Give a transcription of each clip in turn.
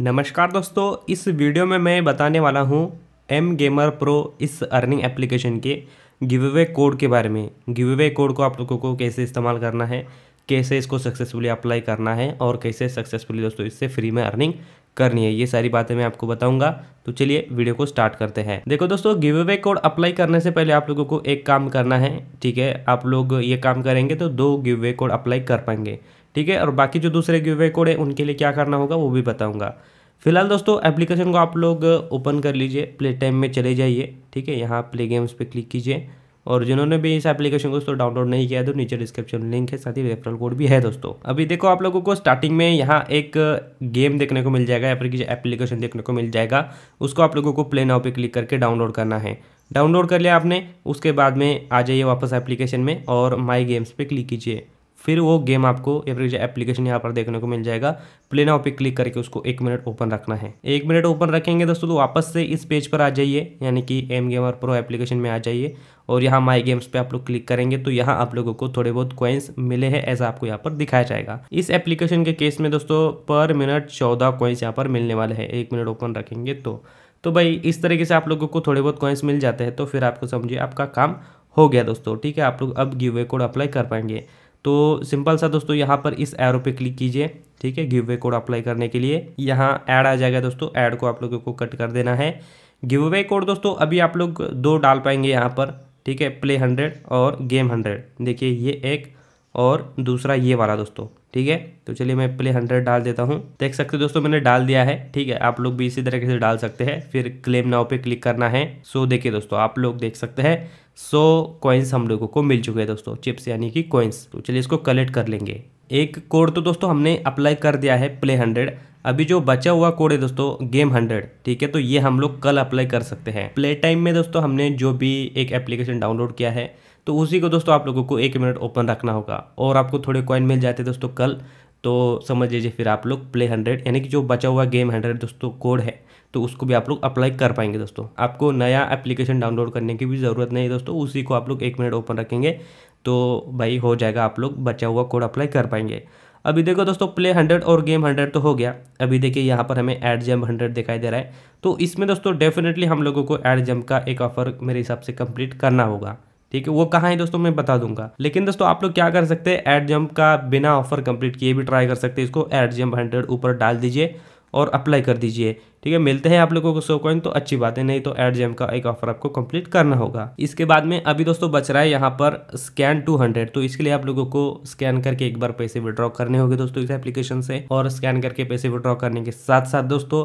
नमस्कार दोस्तों इस वीडियो में मैं बताने वाला हूँ एम गेमर प्रो इस अर्निंग एप्लीकेशन के गिव अवे कोड के बारे में गिव अवे कोड को आप लोगों को कैसे इस्तेमाल करना है कैसे इसको सक्सेसफुली अप्लाई करना है और कैसे सक्सेसफुली दोस्तों इससे फ्री में अर्निंग करनी है ये सारी बातें मैं आपको बताऊंगा तो चलिए वीडियो को स्टार्ट करते हैं देखो दोस्तों गिव अवे कोड अप्लाई करने से पहले आप लोगों को एक काम करना है ठीक है आप लोग ये काम करेंगे तो दो गिव अवे कोड अप्लाई कर पाएंगे ठीक है और बाकी जो दूसरे वे कोड है उनके लिए क्या करना होगा वो भी बताऊँगा फिलहाल दोस्तों एप्लीकेशन को आप लोग ओपन कर लीजिए प्ले टाइम में चले जाइए ठीक है यहाँ प्ले गेम्स पे क्लिक कीजिए और जिन्होंने भी इस एप्लीकेशन को दोस्तों डाउनलोड नहीं किया है तो नीचे डिस्क्रिप्शन लिंक है साथ ही रेफरल कोड भी है दोस्तों अभी देखो आप लोगों को स्टार्टिंग में यहाँ एक गेम देखने को मिल जाएगा या फिर किसी एप्लीकेशन देखने को मिल जाएगा उसको आप लोगों को प्ले नाव पे क्लिक करके डाउनलोड करना है डाउनलोड कर लिया आपने उसके बाद में आ जाइए वापस एप्लीकेशन में और माई गेम्स पर क्लिक कीजिए फिर वो गेम आपको एप्लीकेशन यहाँ पर देखने को मिल जाएगा प्ले नाउ पे क्लिक करके उसको एक मिनट ओपन रखना है एक मिनट ओपन रखेंगे दोस्तों तो वापस से इस पेज पर आ जाइए यानी कि एम गेमर प्रो एप्लीकेशन में आ जाइए और यहाँ माई गेम्स पे आप लोग क्लिक करेंगे तो यहाँ आप लोगों को थोड़े बहुत कॉइन्स मिले हैं ऐसा आपको यहाँ पर दिखाया जाएगा इस एप्लीकेशन के केस में दोस्तों पर मिनट चौदह कॉइन्स यहाँ पर मिलने वाले हैं एक मिनट ओपन रखेंगे तो तो भाई इस तरीके से आप लोगों को थोड़े बहुत कॉइन्स मिल जाते हैं तो फिर आपको समझिए आपका काम हो गया दोस्तों ठीक है आप लोग अब गिव कोड अप्लाई कर पाएंगे तो सिंपल सा दोस्तों यहाँ पर इस एरो पे क्लिक कीजिए ठीक है गिव वे कोड अप्लाई करने के लिए यहाँ ऐड आ जाएगा दोस्तों ऐड को आप लोगों को कट कर देना है गिव वे कोड दोस्तों अभी आप लोग दो डाल पाएंगे यहाँ पर ठीक है प्ले हंड्रेड और गेम हंड्रेड देखिए ये एक और दूसरा ये वाला दोस्तों ठीक है तो चलिए मैं प्ले हंड्रेड डाल देता हूँ देख सकते हो दोस्तों मैंने डाल दिया है ठीक है आप लोग भी इसी तरीके से डाल सकते हैं फिर क्लेम नाव पे क्लिक करना है सो देखिए दोस्तों आप लोग देख सकते हैं सो कॉइन्स हम लोगों को मिल चुके हैं दोस्तों चिप्स यानी कि कॉइन्स तो चलिए इसको कलेक्ट कर लेंगे एक कोड तो दोस्तों हमने अप्लाई कर दिया है प्ले हंड्रेड अभी जो बचा हुआ कोड है दोस्तों गेम हंड्रेड ठीक है तो ये हम लोग कल अप्लाई कर सकते हैं प्ले टाइम में दोस्तों हमने जो भी एक एप्लीकेशन डाउनलोड किया है तो उसी को दोस्तों आप लोगों को एक मिनट ओपन रखना होगा और आपको थोड़े कॉइन मिल जाते दोस्तों कल तो समझ लीजिए फिर आप लोग प्ले हंड्रेड यानी कि जो बचा हुआ गेम हंड्रेड दोस्तों कोड है तो उसको भी आप लोग अप्लाई कर पाएंगे दोस्तों आपको नया एप्लीकेशन डाउनलोड करने की भी ज़रूरत नहीं है दोस्तों उसी को आप लोग एक मिनट ओपन रखेंगे तो भाई हो जाएगा आप लोग बचा हुआ कोड अप्लाई कर पाएंगे अभी देखो दोस्तों प्ले हंड्रेड और गेम हंड्रेड तो हो गया अभी देखिए यहाँ पर हमें एड जम्प हंड्रेड दिखाई दे रहा है तो इसमें दोस्तों डेफिनेटली हम लोगों को एड जम्प का एक ऑफर मेरे हिसाब से कंप्लीट करना होगा ठीक है वो कहाँ है दोस्तों मैं बता दूंगा लेकिन दोस्तों आप लोग क्या कर सकते हैं एड जम्प का बिना ऑफर कंप्लीट किए भी ट्राई कर सकते हैं इसको एड जम्प हंड्रेड ऊपर डाल दीजिए और अप्लाई कर दीजिए ठीक है मिलते हैं आप लोगों को सो कॉइन तो अच्छी बात है नहीं तो एड जेम का एक ऑफर आपको कंप्लीट करना होगा इसके बाद में अभी दोस्तों बच रहा है यहाँ पर स्कैन 200 तो इसके लिए आप लोगों को स्कैन करके एक बार पैसे विड्रॉ करने होंगे दोस्तों इस एप्लीकेशन से और स्कैन करके पैसे विड्रॉ करने के साथ साथ दोस्तों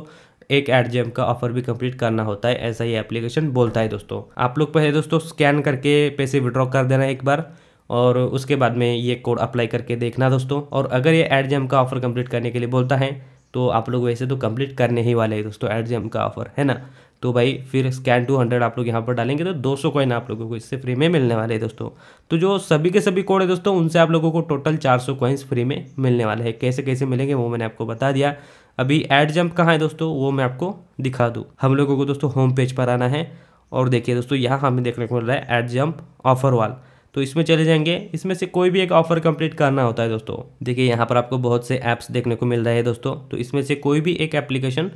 एक एड जेम का ऑफर भी कंप्लीट करना होता है ऐसा ही एप्लीकेशन बोलता है दोस्तों आप लोग पहले दोस्तों स्कैन करके पैसे विड्रॉ कर देना एक बार और उसके बाद में ये कोड अप्लाई करके देखना दोस्तों और अगर ये एड जेम का ऑफर कंप्लीट करने के लिए बोलता है तो आप लोग वैसे तो कंप्लीट करने ही वाले हैं दोस्तों एड जेम का ऑफर है ना तो भाई फिर स्कैन टू हंड्रेड आप लोग यहाँ पर डालेंगे तो दो सौ कॉइन आप लोगों को इससे फ्री में मिलने वाले हैं दोस्तों तो जो सभी के सभी कोड है दोस्तों उनसे आप लोगों को टोटल चार सौ कॉइन्स फ्री में मिलने वाले हैं कैसे कैसे मिलेंगे वो मैंने आपको बता दिया अभी एड जंप कहाँ है दोस्तों वो मैं आपको दिखा दूँ हम लोगों को दोस्तों होम पेज पर आना है और देखिए दोस्तों यहाँ हमें देखने को मिल रहा है एड जंप ऑफर वाल तो इसमें चले जाएंगे इसमें से कोई भी एक ऑफर कंप्लीट करना होता है दोस्तों देखिए यहाँ पर आपको बहुत से ऐप्स देखने को मिल रहे हैं दोस्तों तो इसमें से कोई भी एक एप्लीकेशन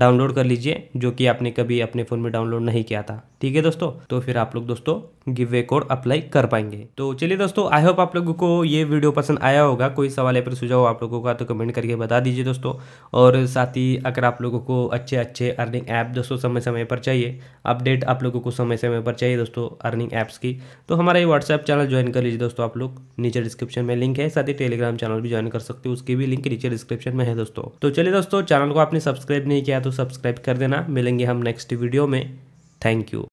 डाउनलोड कर लीजिए जो कि आपने कभी अपने फ़ोन में डाउनलोड नहीं किया था ठीक है दोस्तों तो फिर आप लोग दोस्तों गिव वे कोड अप्लाई कर पाएंगे तो चलिए दोस्तों आई होप आप लोगों को ये वीडियो पसंद आया होगा कोई सवाल या फिर सुझाव आप लोगों का तो कमेंट करके बता दीजिए दोस्तों और साथ ही अगर आप लोगों को अच्छे अच्छे अर्निंग ऐप दोस्तों समय समय पर चाहिए अपडेट आप लोगों को समय समय पर चाहिए दोस्तों अर्निंग ऐप्स की तो हमारा ये व्हाट्सएप चैनल ज्वाइन कर लीजिए दोस्तों आप लोग नीचे डिस्क्रिप्शन में लिंक है साथ ही टेलीग्राम चैनल भी ज्वाइन कर सकते हो उसकी भी लिंक नीचे डिस्क्रिप्शन में है दोस्तों तो चलिए दोस्तों चैनल को आपने सब्सक्राइब नहीं किया तो सब्सक्राइब कर देना मिलेंगे हम नेक्स्ट वीडियो में थैंक यू